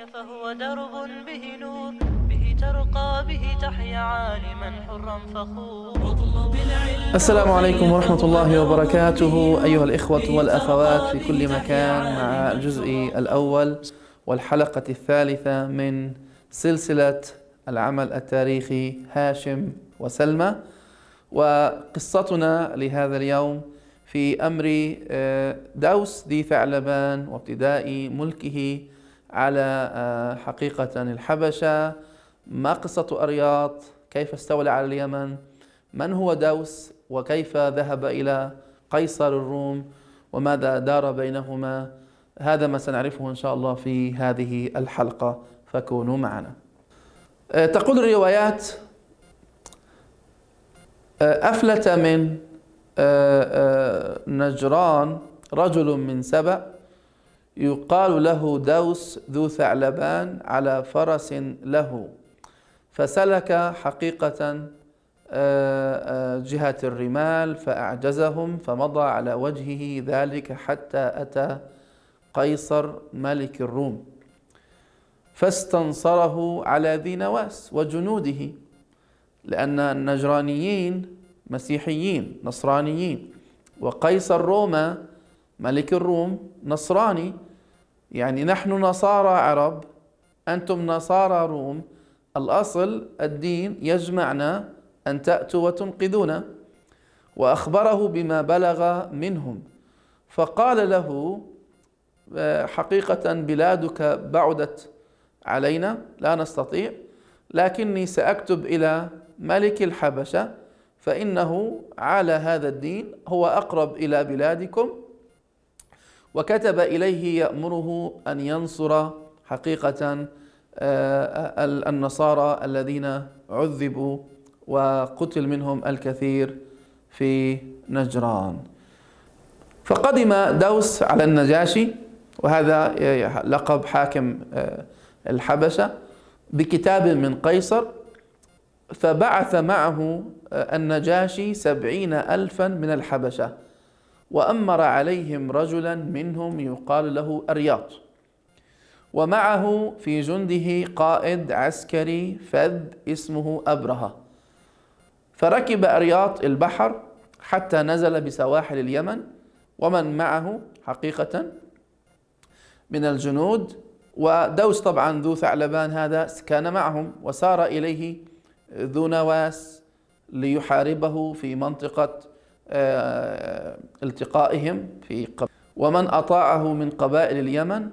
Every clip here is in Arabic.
العلي فهو درب به نور به ترقى به تحيا عالما حرا فخور السلام عليكم ورحمة الله وبركاته أيها الإخوة والأخوات في كل مكان مع الجزء الأول والحلقة الثالثة من سلسلة العمل التاريخي هاشم وسلمى وقصتنا لهذا اليوم في أمر آه، دوس ذي ثعلبان وابتداء ملكه على آه، حقيقة الحبشة ما قصة أرياط كيف استولى على اليمن من هو دوس وكيف ذهب إلى قيصر الروم وماذا دار بينهما هذا ما سنعرفه إن شاء الله في هذه الحلقة فكونوا معنا آه، تقول الروايات آه، أفلت من نجران رجل من سبأ يقال له دوس ذو ثعلبان على فرس له فسلك حقيقة آه، آه، جهة الرمال فأعجزهم فمضى على وجهه ذلك حتى أتى قيصر ملك الروم فاستنصره على ذي نواس وجنوده لأن النجرانيين مسيحيين نصرانيين وقيصر روما ملك الروم نصراني يعني نحن نصارى عرب أنتم نصارى روم الأصل الدين يجمعنا أن تأتوا وتنقذونا وأخبره بما بلغ منهم فقال له آه، حقيقة بلادك بعدت علينا لا نستطيع لكني سأكتب إلى ملك الحبشة فإنه على هذا الدين هو أقرب إلى بلادكم وكتب إليه يأمره أن ينصر حقيقة آه، النصارى الذين عذبوا وقتل منهم الكثير في نجران فقدم دوس على النجاشي وهذا لقب حاكم آه، الحبشة بكتاب من قيصر فبعث معه آه، النجاشي سبعين ألفا من الحبشة وأمر عليهم رجلا منهم يقال له أرياط ومعه في جنده قائد عسكري فذ اسمه أبرهة فركب أرياط البحر حتى نزل بسواحل اليمن ومن معه حقيقة من الجنود ودوس طبعا ذو ثعلبان هذا كان معهم وسار إليه ذو نواس ليحاربه في منطقة آه، التقائهم في قبل ومن أطاعه من قبائل اليمن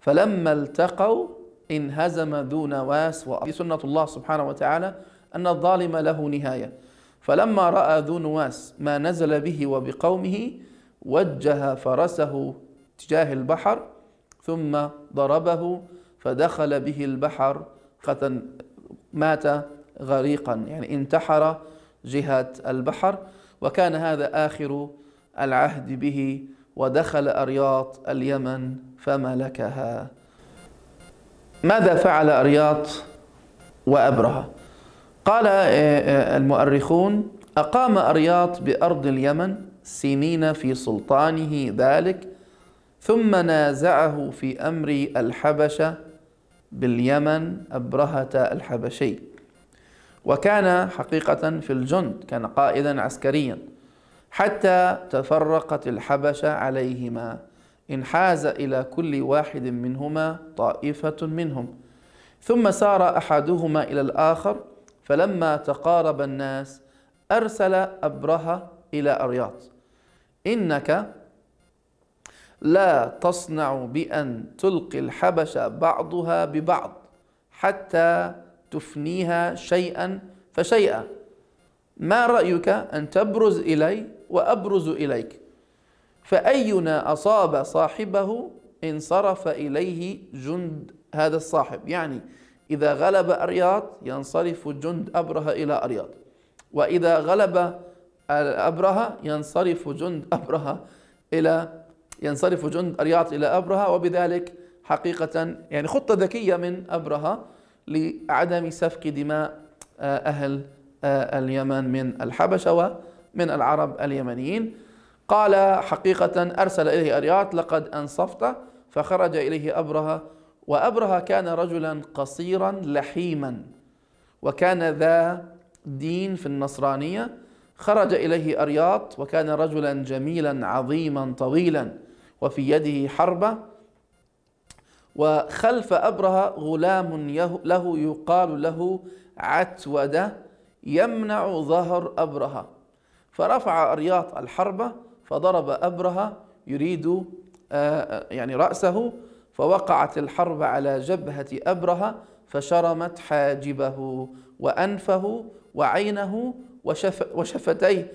فلما التقوا انهزم ذو نواس وأرض سنة الله سبحانه وتعالى أن الظالم له نهاية فلما رأى ذو نواس ما نزل به وبقومه وجه فرسه تجاه البحر ثم ضربه فدخل به البحر مات غريقا يعني انتحر جهة البحر وكان هذا آخر العهد به ودخل أرياط اليمن فملكها ماذا فعل أرياط وأبرهة قال آه، آه، المؤرخون أقام أرياط بأرض اليمن سنين في سلطانه ذلك ثم نازعه في أمر الحبشة باليمن أبرهة الحبشي وكان حقيقة في الجند كان قائدا عسكريا حتى تفرقت الحبشة عليهما انحاز إلى كل واحد منهما طائفة منهم ثم سار أحدهما إلى الآخر فلما تقارب الناس أرسل أبرهة إلى أرياط إنك لا تصنع بأن تلقي الحبشة بعضها ببعض حتى تفنيها شيئا فشيئا ما رأيك أن تبرز إلي وأبرز إليك فأينا أصاب صاحبه انصرف إليه جند هذا الصاحب يعني إذا غلب أرياض ينصرف جند أبرهة إلى أرياض وإذا غلب أبرهة ينصرف جند أبرهة إلى ينصرف جند أرياض إلى أبرهة وبذلك حقيقة يعني خطة ذكية من أبرهة لعدم سفك دماء آه، أهل آه، اليمن من الحبشة ومن العرب اليمنيين قال حقيقة أرسل إليه أرياط لقد أنصفت فخرج إليه أبرهة وأبرهة كان رجلا قصيرا لحيما وكان ذا دين في النصرانية خرج إليه أرياط وكان رجلا جميلا عظيما طويلا وفي يده حربة وخلف أبرهة غلام له يقال له عتودة يمنع ظهر أبرهة فرفع أرياط الحربة فضرب أبرهة يريد آه، آه، يعني رأسه فوقعت الحرب على جبهة أبرهة فشرمت حاجبه وأنفه وعينه وشف وشفتيه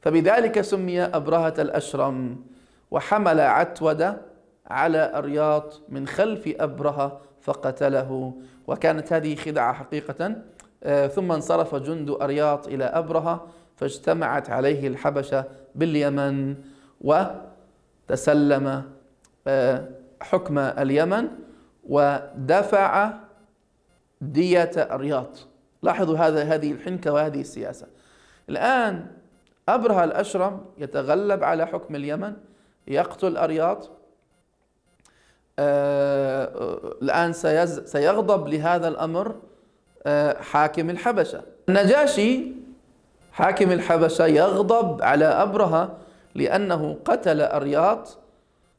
فبذلك سمي أبرهة الأشرم وحمل عتودة على أرياط من خلف أبرهة فقتله وكانت هذه خدعة حقيقة آه، ثم انصرف جند أرياط إلى أبرهة فاجتمعت عليه الحبشة باليمن وتسلم آه، حكم اليمن ودفع دية أرياط لاحظوا هذا هذه الحنكة وهذه السياسة الآن أبرهة الأشرم يتغلب على حكم اليمن يقتل أرياط آه، الآن سيغضب لهذا الأمر آه، حاكم الحبشة النجاشي حاكم الحبشة يغضب على أبرهة لأنه قتل أرياط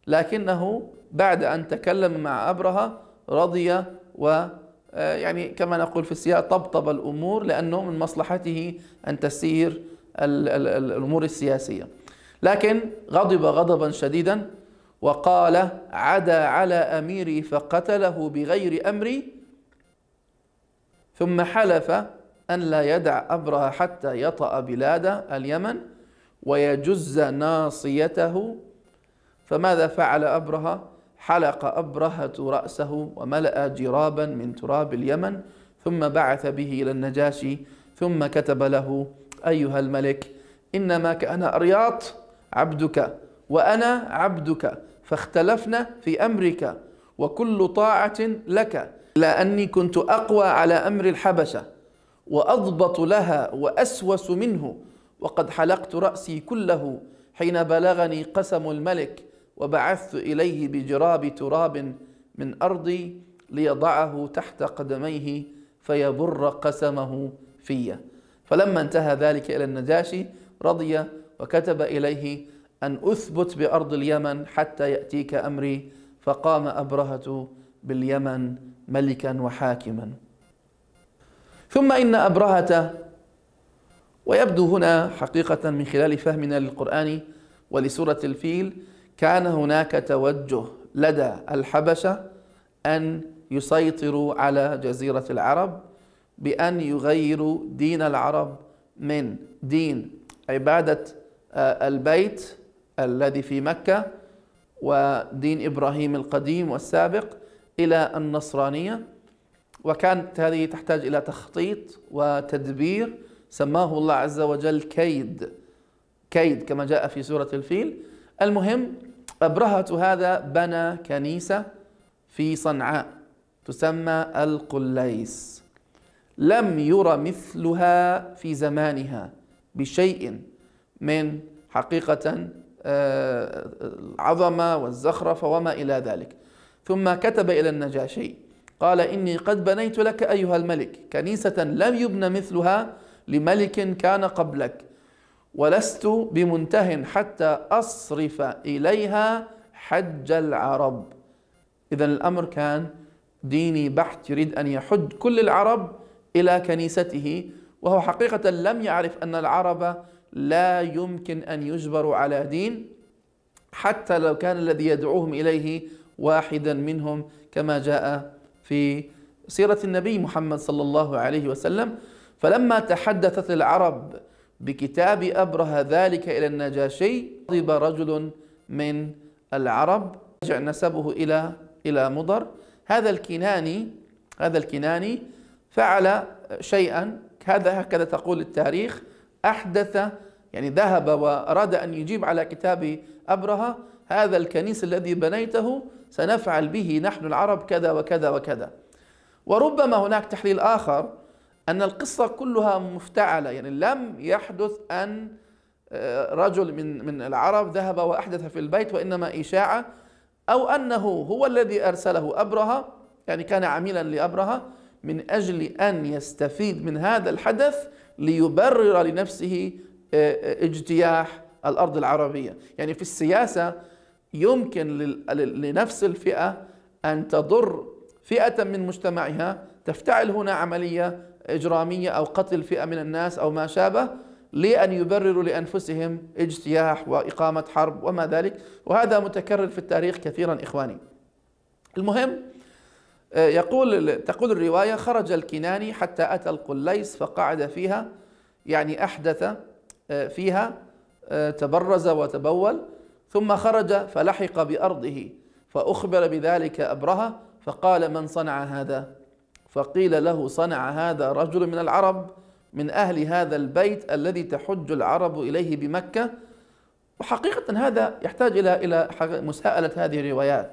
لكنه بعد أن تكلم مع أبرهة رضي و آه، يعني كما نقول في السياق طبطب الأمور لأنه من مصلحته أن تسير الأمور السياسية لكن غضب غضبا شديدا وقال عدا على أميري فقتله بغير أمري ثم حلف أن لا يدع أبرهة حتى يطأ بلاد اليمن ويجز ناصيته فماذا فعل أبرهة؟ حلق أبرهة رأسه وملأ جرابا من تراب اليمن ثم بعث به إلى النجاشي ثم كتب له أيها الملك إنما كان أرياط عبدك وأنا عبدك فاختلفنا في أمرك وكل طاعة لك لأني كنت أقوى على أمر الحبشة وأضبط لها وأسوس منه وقد حلقت رأسي كله حين بلغني قسم الملك وبعثت إليه بجراب تراب من أرضي ليضعه تحت قدميه فيبر قسمه في فلما انتهى ذلك إلى النجاشي رضي وكتب إليه أن أثبت بأرض اليمن حتى يأتيك أمري فقام أبرهة باليمن ملكا وحاكما ثم إن أبرهة ويبدو هنا حقيقة من خلال فهمنا للقرآن ولسورة الفيل كان هناك توجه لدى الحبشة أن يسيطروا على جزيرة العرب بأن يغيروا دين العرب من دين عبادة آه، البيت الذي في مكة ودين إبراهيم القديم والسابق إلى النصرانية وكانت هذه تحتاج إلى تخطيط وتدبير سماه الله عز وجل كيد كيد كما جاء في سورة الفيل المهم أبرهة هذا بنى كنيسة في صنعاء تسمى القليس لم يرى مثلها في زمانها بشيء من حقيقة العظمة والزخرفة وما إلى ذلك ثم كتب إلى النجاشي قال إني قد بنيت لك أيها الملك كنيسة لم يبن مثلها لملك كان قبلك ولست بمنته حتى أصرف إليها حج العرب إذا الأمر كان ديني بحت يريد أن يحج كل العرب إلى كنيسته وهو حقيقة لم يعرف أن العرب لا يمكن أن يجبروا على دين حتى لو كان الذي يدعوهم إليه واحدا منهم كما جاء في سيرة النبي محمد صلى الله عليه وسلم فلما تحدثت العرب بكتاب أبره ذلك إلى النجاشي غضب رجل من العرب رجع نسبه إلى إلى مضر هذا الكناني هذا الكناني فعل شيئا هذا هكذا تقول التاريخ أحدث يعني ذهب وأراد أن يجيب على كتاب أبرهة هذا الكنيس الذي بنيته سنفعل به نحن العرب كذا وكذا وكذا وربما هناك تحليل آخر أن القصة كلها مفتعلة يعني لم يحدث أن آه، رجل من من العرب ذهب وأحدث في البيت وإنما إشاعة أو أنه هو الذي أرسله أبرهة يعني كان عميلا لأبرهة من أجل أن يستفيد من هذا الحدث ليبرر لنفسه آه، آه، اجتياح الارض العربيه، يعني في السياسه يمكن لنفس الفئه ان تضر فئه من مجتمعها تفتعل هنا عمليه اجراميه او قتل فئه من الناس او ما شابه لأن يبرروا لأنفسهم اجتياح وإقامة حرب وما ذلك وهذا متكرر في التاريخ كثيرا إخواني المهم آه، يقول تقول الرواية خرج الكناني حتى أتى القليس فقعد فيها يعني أحدث آه، فيها آه، تبرز وتبول ثم خرج فلحق بأرضه فأخبر بذلك أبرهة فقال من صنع هذا فقيل له صنع هذا رجل من العرب من أهل هذا البيت الذي تحج العرب إليه بمكة وحقيقة هذا يحتاج إلى إلى مساءلة هذه الروايات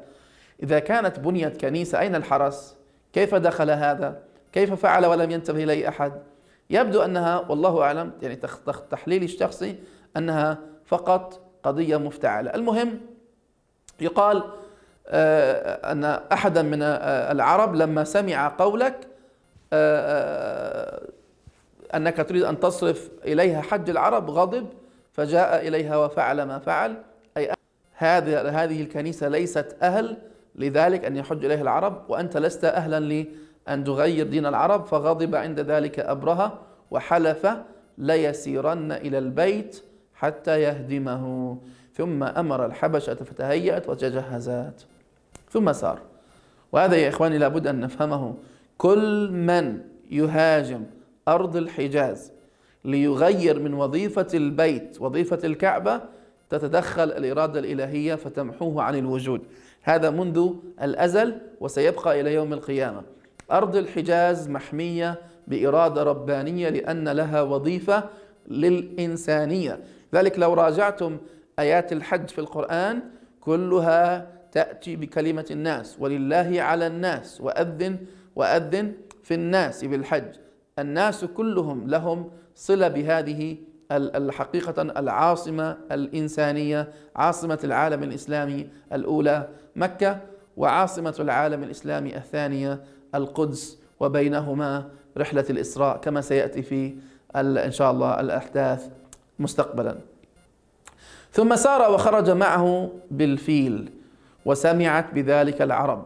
إذا كانت بنيت كنيسة أين الحرس؟ كيف دخل هذا؟ كيف فعل ولم ينتبه إليه أحد؟ يبدو أنها والله أعلم يعني تحليلي الشخصي أنها فقط قضية مفتعلة المهم يقال آه، أن أحدا من آه، العرب لما سمع قولك آه، أنك تريد أن تصرف إليها حج العرب غضب فجاء إليها وفعل ما فعل أي هذه الكنيسة ليست أهل لذلك أن يحج إليه العرب وأنت لست أهلا لأن تغير دين العرب فغضب عند ذلك أبرهة وحلف ليسيرن إلى البيت حتى يهدمه ثم أمر الحبشة فتهيأت وتجهزت ثم سار وهذا يا إخواني لابد أن نفهمه كل من يهاجم أرض الحجاز ليغير من وظيفة البيت وظيفة الكعبة تتدخل الإرادة الإلهية فتمحوه عن الوجود هذا منذ الأزل وسيبقى إلى يوم القيامة أرض الحجاز محمية بإرادة ربانية لأن لها وظيفة للإنسانية ذلك لو راجعتم آيات الحج في القرآن كلها تأتي بكلمة الناس ولله على الناس وأذن وأذن في الناس بالحج الناس كلهم لهم صلة بهذه الحقيقة العاصمة الإنسانية عاصمة العالم الإسلامي الأولى مكة وعاصمة العالم الإسلامي الثانية القدس وبينهما رحلة الإسراء كما سيأتي في إن شاء الله الأحداث مستقبلا ثم سار وخرج معه بالفيل وسمعت بذلك العرب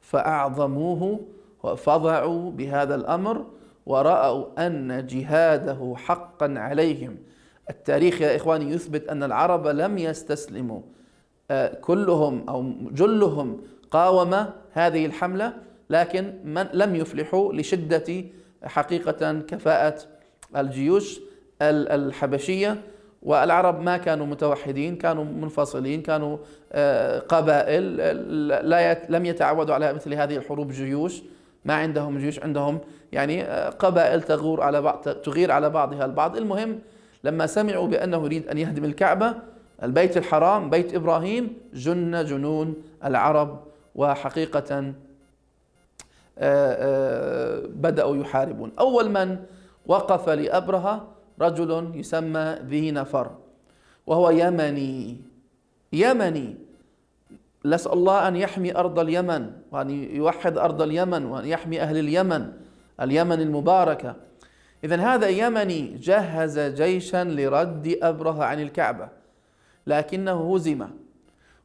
فأعظموه وفظعوا بهذا الأمر ورأوا أن جهاده حقا عليهم التاريخ يا إخواني يثبت أن العرب لم يستسلموا آه، كلهم أو جلهم قاوم هذه الحملة لكن من لم يفلحوا لشدة حقيقة كفاءة الجيوش الحبشية والعرب ما كانوا متوحدين كانوا منفصلين كانوا آه، قبائل لم يتعودوا على مثل هذه الحروب جيوش ما عندهم جيوش عندهم يعني آه، قبائل تغور على بعض تغير على بعضها البعض المهم لما سمعوا بأنه يريد أن يهدم الكعبة البيت الحرام بيت إبراهيم جن جنون العرب وحقيقة آه، آه، بدأوا يحاربون أول من وقف لأبرهة رجل يسمى ذي نفر وهو يمني يمني نسأل الله أن يحمي أرض اليمن وأن يوحد أرض اليمن وأن يحمي أهل اليمن اليمن المباركة إذا هذا يمني جهز جيشا لرد أبرهة عن الكعبة لكنه هزم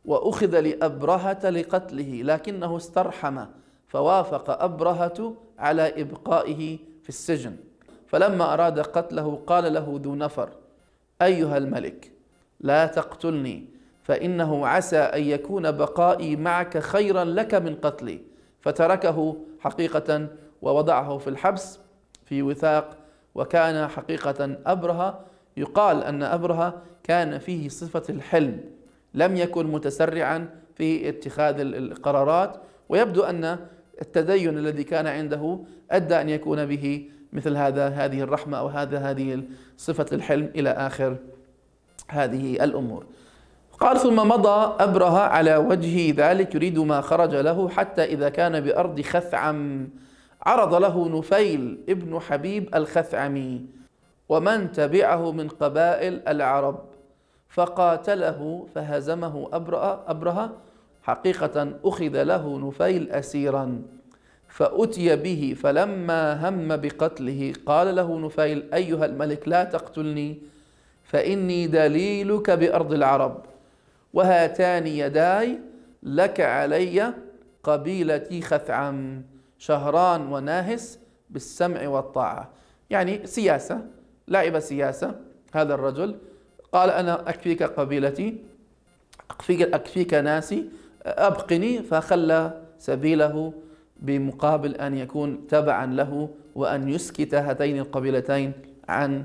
وأخذ لأبرهة لقتله لكنه استرحم فوافق أبرهة على إبقائه في السجن فلما أراد قتله قال له ذو نفر أيها الملك لا تقتلني فإنه عسى أن يكون بقائي معك خيرا لك من قتلي فتركه حقيقة ووضعه في الحبس في وثاق وكان حقيقة أبرهة يقال أن أبرهة كان فيه صفة الحلم لم يكن متسرعا في اتخاذ القرارات ويبدو أن التدين الذي كان عنده أدى أن يكون به مثل هذا هذه الرحمة أو هذا هذه صفة الحلم إلى آخر هذه الأمور قال ثم مضى أبرهة على وجه ذلك يريد ما خرج له حتى إذا كان بأرض خثعم عرض له نفيل ابن حبيب الخثعمي ومن تبعه من قبائل العرب فقاتله فهزمه أبرهة, أبرهة حقيقة أخذ له نفيل أسيرا فأتي به فلما هم بقتله قال له نفيل أيها الملك لا تقتلني فإني دليلك بأرض العرب وهاتان يداي لك علي قبيلتي خثعم شهران وناهس بالسمع والطاعة يعني سياسة لعب سياسة هذا الرجل قال أنا أكفيك قبيلتي أكفيك, أكفيك ناسي أبقني فخلى سبيله بمقابل أن يكون تبعا له وأن يسكت هاتين القبيلتين عن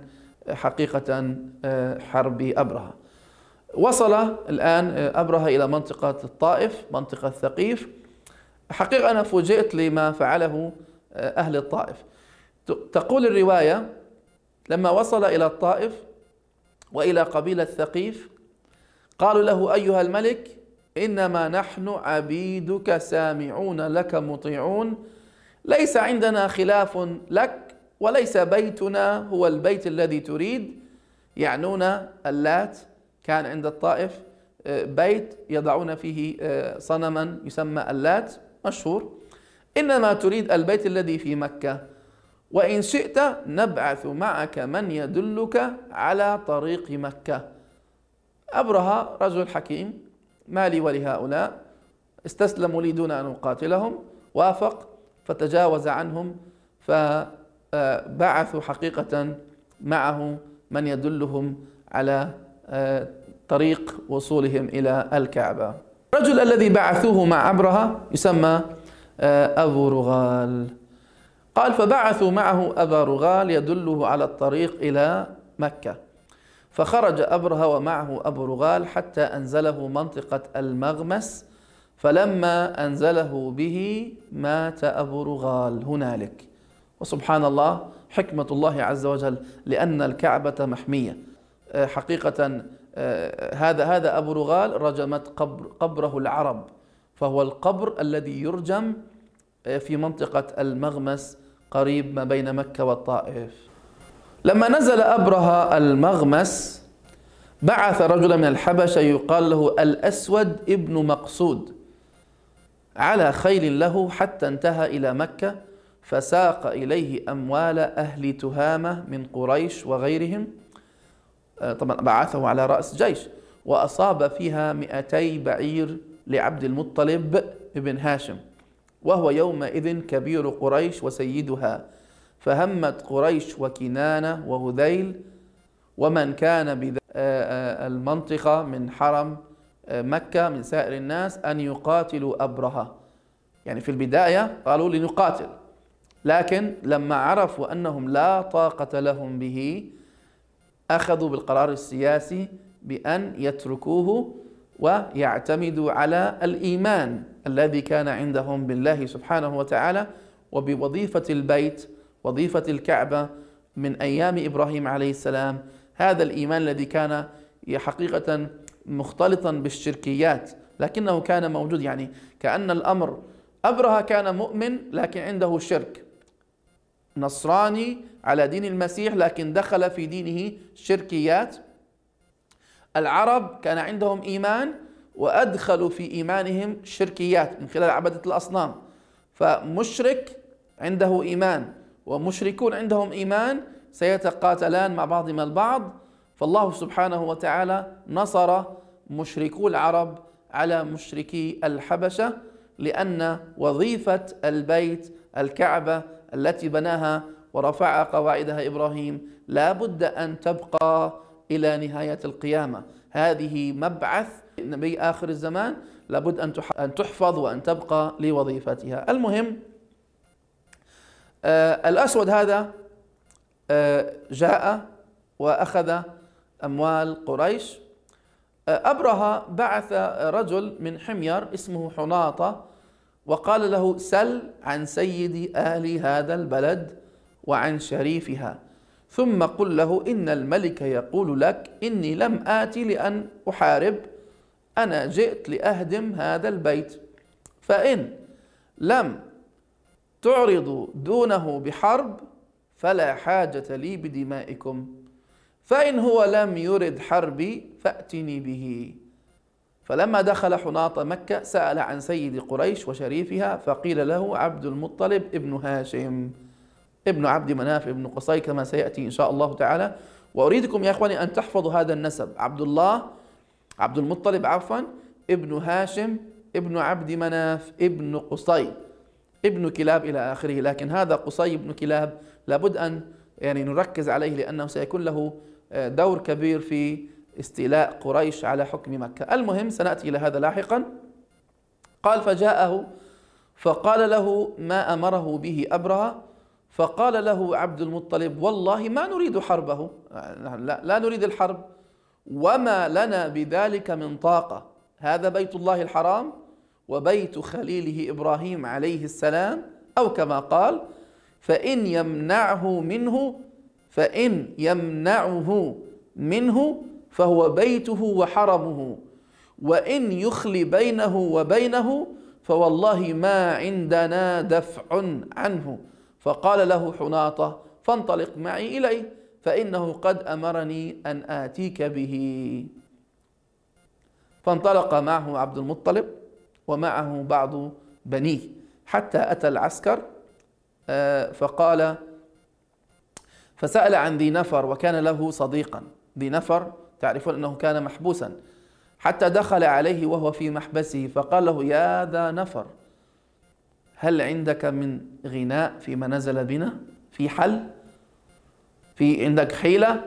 حقيقة آه، حرب أبرهة وصل الآن آه، أبرهة إلى منطقة الطائف منطقة ثقيف حقيقة أنا فوجئت لما فعله آه، أهل الطائف تقول الرواية لما وصل إلى الطائف وإلى قبيلة ثقيف قالوا له أيها الملك إنما نحن عبيدك سامعون لك مطيعون ليس عندنا خلاف لك وليس بيتنا هو البيت الذي تريد يعنون اللات كان عند الطائف آه، بيت يضعون فيه آه، صنما يسمى اللات مشهور إنما تريد البيت الذي في مكة وإن شئت نبعث معك من يدلك على طريق مكة أبرهة رجل حكيم ما لي ولهؤلاء استسلموا لي دون أن أقاتلهم وافق فتجاوز عنهم فبعثوا آه، حقيقة معه من يدلهم على آه، طريق وصولهم إلى الكعبة الرجل الذي بعثوه مع أبرهة يسمى آه، أبو رغال قال فبعثوا معه أبا رغال يدله على الطريق إلى مكة فخرج أبرهة ومعه أبو رغال حتى أنزله منطقة المغمس فلما أنزله به مات أبو رغال هنالك وسبحان الله حكمة الله عز وجل لأن الكعبة محمية آه، حقيقة آه، آه، هذا هذا أبو رغال رجمت قبر قبره العرب فهو القبر الذي يرجم في منطقة المغمس قريب ما بين مكة والطائف لما نزل أبرهة المغمس بعث رجلا من الحبشة يقال له الأسود ابن مقصود على خيل له حتى انتهى إلى مكة فساق إليه أموال أهل تهامة من قريش وغيرهم آه، طبعا بعثه على رأس جيش وأصاب فيها 200 بعير لعبد المطلب بن هاشم وهو يومئذ كبير قريش وسيدها فهمت قريش وكنانة وهذيل ومن كان بالمنطقة آه، آه، من حرم مكة من سائر الناس أن يقاتلوا أبرهة يعني في البداية قالوا لنقاتل لكن لما عرفوا أنهم لا طاقة لهم به أخذوا بالقرار السياسي بأن يتركوه ويعتمدوا على الإيمان الذي كان عندهم بالله سبحانه وتعالى وبوظيفة البيت وظيفة الكعبة من أيام إبراهيم عليه السلام هذا الإيمان الذي كان حقيقة مختلطا بالشركيات لكنه كان موجود يعني كأن الأمر أبرهة كان مؤمن لكن عنده شرك نصراني على دين المسيح لكن دخل في دينه شركيات العرب كان عندهم إيمان وأدخلوا في إيمانهم شركيات من خلال عبادة الأصنام فمشرك عنده إيمان ومشركون عندهم إيمان سيتقاتلان مع بعضهما البعض فالله سبحانه وتعالى نصر مشركو العرب على مشركي الحبشة لأن وظيفة البيت الكعبة التي بناها ورفع قواعدها إبراهيم لا بد أن تبقى إلى نهاية القيامة هذه مبعث نبي آخر الزمان لابد أن تحفظ وأن تبقى لوظيفتها المهم آه، الأسود هذا آه، جاء وأخذ أموال قريش آه، أبرهة بعث رجل من حمير اسمه حناطة وقال له سل عن سيد اهل هذا البلد وعن شريفها ثم قل له ان الملك يقول لك اني لم اتي لان احارب انا جئت لاهدم هذا البيت فان لم تعرضوا دونه بحرب فلا حاجه لي بدمائكم فان هو لم يرد حربي فاتني به فلما دخل حناط مكة سأل عن سيد قريش وشريفها فقيل له عبد المطلب ابن هاشم ابن عبد مناف ابن قصي كما سيأتي إن شاء الله تعالى وأريدكم يا إخواني أن تحفظوا هذا النسب عبد الله عبد المطلب عفوا ابن هاشم ابن عبد مناف ابن قصي ابن كلاب إلى آخره لكن هذا قصي بن كلاب لابد أن يعني نركز عليه لأنه سيكون له آه، دور كبير في استيلاء قريش على حكم مكة المهم سنأتي إلى هذا لاحقا قال فجاءه فقال له ما أمره به أبرهة فقال له عبد المطلب والله ما نريد حربه لا, لا نريد الحرب وما لنا بذلك من طاقة هذا بيت الله الحرام وبيت خليله إبراهيم عليه السلام أو كما قال فإن يمنعه منه فإن يمنعه منه فهو بيته وحرمه وإن يخلي بينه وبينه فوالله ما عندنا دفع عنه فقال له حناطة فانطلق معي إليه فإنه قد أمرني أن آتيك به فانطلق معه عبد المطلب ومعه بعض بنيه حتى أتى العسكر آه، فقال فسأل عن ذي نفر وكان له صديقا ذي نفر تعرفون أنه كان محبوسا حتى دخل عليه وهو في محبسه فقال له يا ذا نفر هل عندك من غناء فيما نزل بنا في حل في عندك حيلة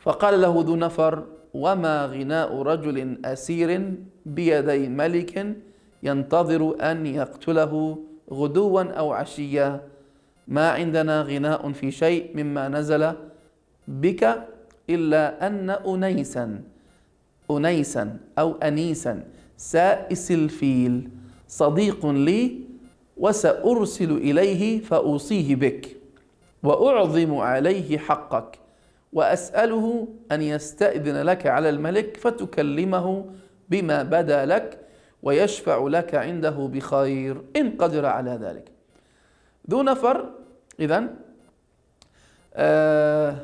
فقال له ذو نفر وما غناء رجل أسير بيدي ملك ينتظر أن يقتله غدوا أو عشيا ما عندنا غناء في شيء مما نزل بك إلا أن أنيسا أنيسا أو أنيسا سائس الفيل صديق لي وسأرسل إليه فأوصيه بك وأعظم عليه حقك وأسأله أن يستأذن لك على الملك فتكلمه بما بدا لك ويشفع لك عنده بخير إن قدر على ذلك ذو نفر إذن آه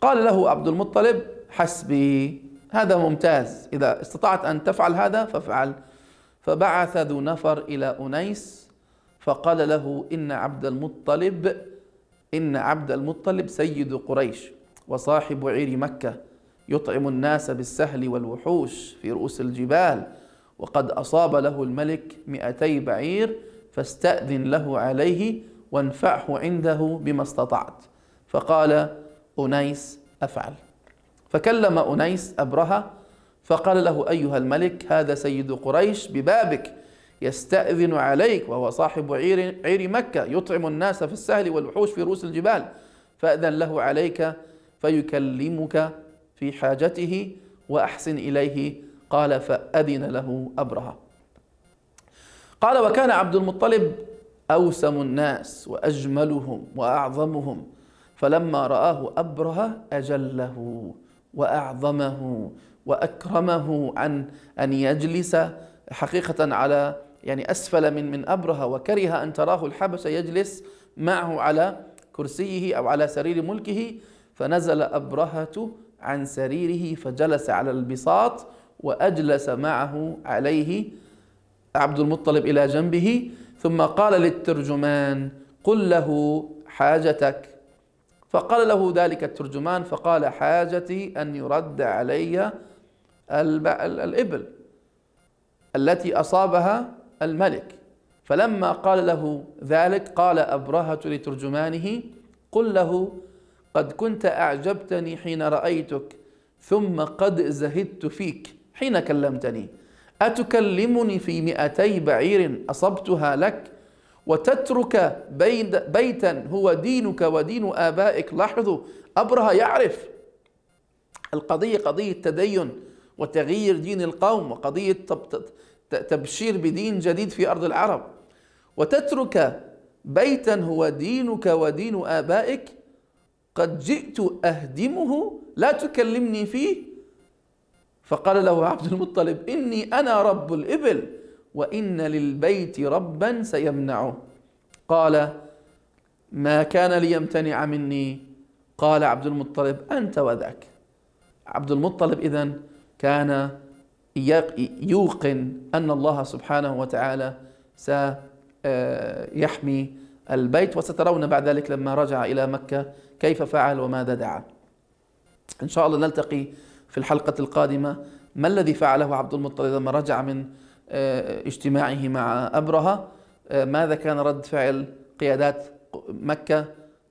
قال له عبد المطلب حسبي هذا ممتاز إذا استطعت أن تفعل هذا فافعل فبعث ذو نفر إلى أنيس فقال له إن عبد المطلب إن عبد المطلب سيد قريش وصاحب عير مكة يطعم الناس بالسهل والوحوش في رؤوس الجبال وقد أصاب له الملك مئتي بعير فاستأذن له عليه وانفعه عنده بما استطعت فقال أنيس أفعل فكلم أنيس أبرهة فقال له أيها الملك هذا سيد قريش ببابك يستأذن عليك وهو صاحب عير, عير مكة يطعم الناس في السهل والوحوش في رؤوس الجبال فأذن له عليك فيكلمك في حاجته وأحسن إليه قال فأذن له أبرهة قال وكان عبد المطلب أوسم الناس وأجملهم وأعظمهم فلما رآه أبره أجله وأعظمه وأكرمه عن أن يجلس حقيقة على يعني أسفل من من أبرهة وكره أن تراه الحبشة يجلس معه على كرسيه أو على سرير ملكه فنزل أبرهة عن سريره فجلس على البساط وأجلس معه عليه عبد المطلب إلى جنبه ثم قال للترجمان قل له حاجتك فقال له ذلك الترجمان فقال حاجتي أن يرد علي الإبل التي أصابها الملك فلما قال له ذلك قال أبرهة لترجمانه قل له قد كنت أعجبتني حين رأيتك ثم قد زهدت فيك حين كلمتني أتكلمني في مئتي بعير أصبتها لك وتترك بيتا هو دينك ودين آبائك لاحظوا أبرهة يعرف القضية قضية تدين وتغيير دين القوم وقضية تبشير بدين جديد في أرض العرب وتترك بيتا هو دينك ودين آبائك قد جئت أهدمه لا تكلمني فيه فقال له عبد المطلب إني أنا رب الإبل وإن للبيت ربا سيمنعه قال ما كان ليمتنع مني قال عبد المطلب أنت وذاك عبد المطلب إذا كان يوقن أن الله سبحانه وتعالى سيحمي آه، البيت وسترون بعد ذلك لما رجع إلى مكة كيف فعل وماذا دعا إن شاء الله نلتقي في الحلقة القادمة ما الذي فعله عبد المطلب لما رجع من آه، اجتماعه مع أبرهة آه، ماذا كان رد فعل قيادات مكة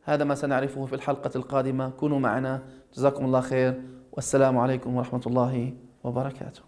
هذا ما سنعرفه في الحلقة القادمة كونوا معنا جزاكم الله خير والسلام عليكم ورحمة الله وبركاته